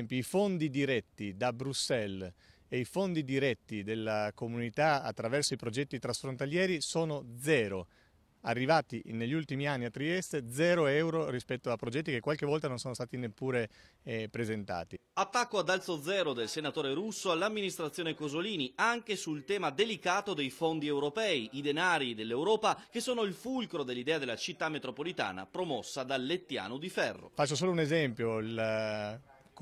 tempi i fondi diretti da Bruxelles e i fondi diretti della comunità attraverso i progetti trasfrontalieri sono zero arrivati negli ultimi anni a Trieste zero euro rispetto a progetti che qualche volta non sono stati neppure eh, presentati. Attacco ad alzo zero del senatore russo all'amministrazione Cosolini anche sul tema delicato dei fondi europei, i denari dell'Europa che sono il fulcro dell'idea della città metropolitana promossa dal Lettiano di Ferro. Faccio solo un esempio, il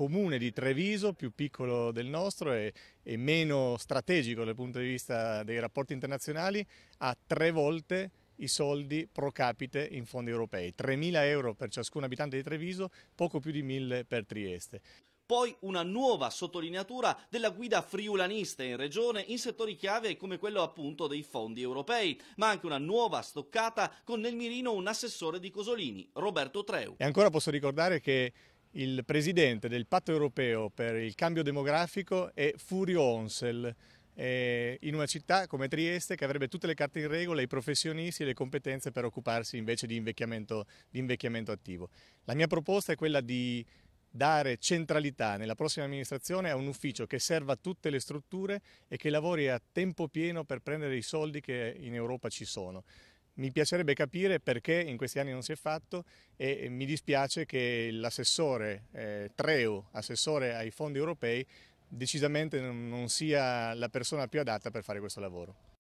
comune di Treviso, più piccolo del nostro e, e meno strategico dal punto di vista dei rapporti internazionali, ha tre volte i soldi pro capite in fondi europei, 3.000 euro per ciascun abitante di Treviso, poco più di 1.000 per Trieste. Poi una nuova sottolineatura della guida friulanista in regione in settori chiave come quello appunto dei fondi europei, ma anche una nuova stoccata con nel mirino un assessore di Cosolini, Roberto Treu. E ancora posso ricordare che il presidente del patto europeo per il cambio demografico è Furio Onsel, in una città come Trieste che avrebbe tutte le carte in regola, i professionisti e le competenze per occuparsi invece di invecchiamento, di invecchiamento attivo. La mia proposta è quella di dare centralità nella prossima amministrazione a un ufficio che serva tutte le strutture e che lavori a tempo pieno per prendere i soldi che in Europa ci sono. Mi piacerebbe capire perché in questi anni non si è fatto e mi dispiace che l'assessore eh, Treu, assessore ai fondi europei, decisamente non sia la persona più adatta per fare questo lavoro.